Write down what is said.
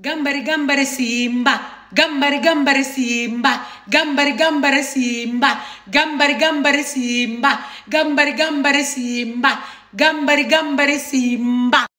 Gambari gambari Simba, gambari gambari Simba, gambari gambari Simba, gambari gambari Simba, gambari gambari Simba, gambari gambari Simba.